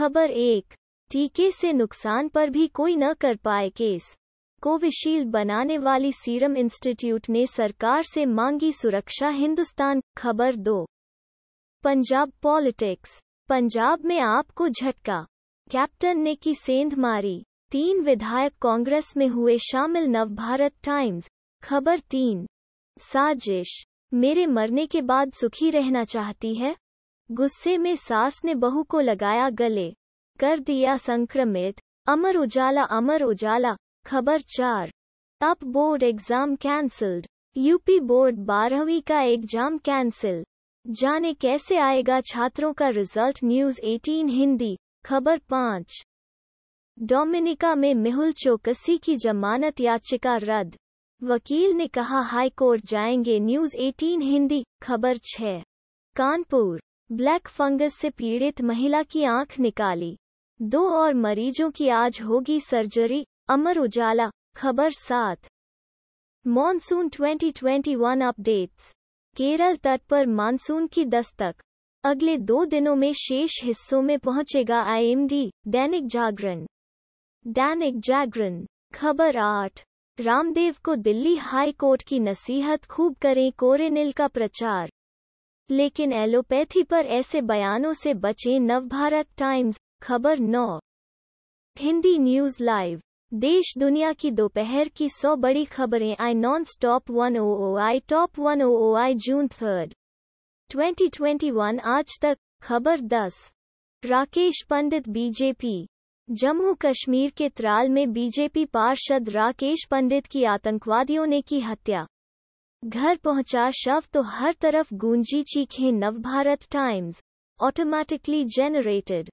खबर एक टीके से नुकसान पर भी कोई न कर पाए केस कोविशील्ड बनाने वाली सीरम इंस्टीट्यूट ने सरकार से मांगी सुरक्षा हिंदुस्तान खबर दो पंजाब पॉलिटिक्स पंजाब में आपको झटका कैप्टन ने की सेंध मारी तीन विधायक कांग्रेस में हुए शामिल नवभारत टाइम्स खबर तीन साजिश मेरे मरने के बाद सुखी रहना चाहती है गुस्से में सास ने बहू को लगाया गले कर दिया संक्रमित अमर उजाला अमर उजाला खबर चार UP board exam cancelled UP board बारहवीं का एग्जाम कैंसिल जाने कैसे आएगा छात्रों का रिजल्ट न्यूज 18 हिंदी खबर पाँच डोमिनिका में मेहुल चौकसी की जमानत याचिका रद्द वकील ने कहा हाई कोर्ट जाएंगे न्यूज 18 हिंदी खबर छह कानपुर ब्लैक फंगस से पीड़ित महिला की आंख निकाली दो और मरीजों की आज होगी सर्जरी अमर उजाला खबर सात मॉनसून 2021 अपडेट्स केरल तट पर मानसून की दस्तक अगले दो दिनों में शेष हिस्सों में पहुंचेगा आईएमडी दैनिक जागरण दैनिक जागरण खबर आठ रामदेव को दिल्ली हाई कोर्ट की नसीहत खूब करें कोरेनिल का प्रचार लेकिन एलोपैथी पर ऐसे बयानों से बचें नवभारत टाइम्स खबर नौ हिंदी न्यूज लाइव देश दुनिया की दोपहर की सौ बड़ी खबरें आई नॉन स्टॉप वन ओ आई टॉप वन ओ आई जून थर्ड 2021 आज तक खबर 10 राकेश पंडित बीजेपी जम्मू कश्मीर के त्राल में बीजेपी पार्षद राकेश पंडित की आतंकवादियों ने की हत्या घर पहुंचा शव तो हर तरफ गूंजी चीखें नवभारत टाइम्स ऑटोमेटिकली जेनरेटेड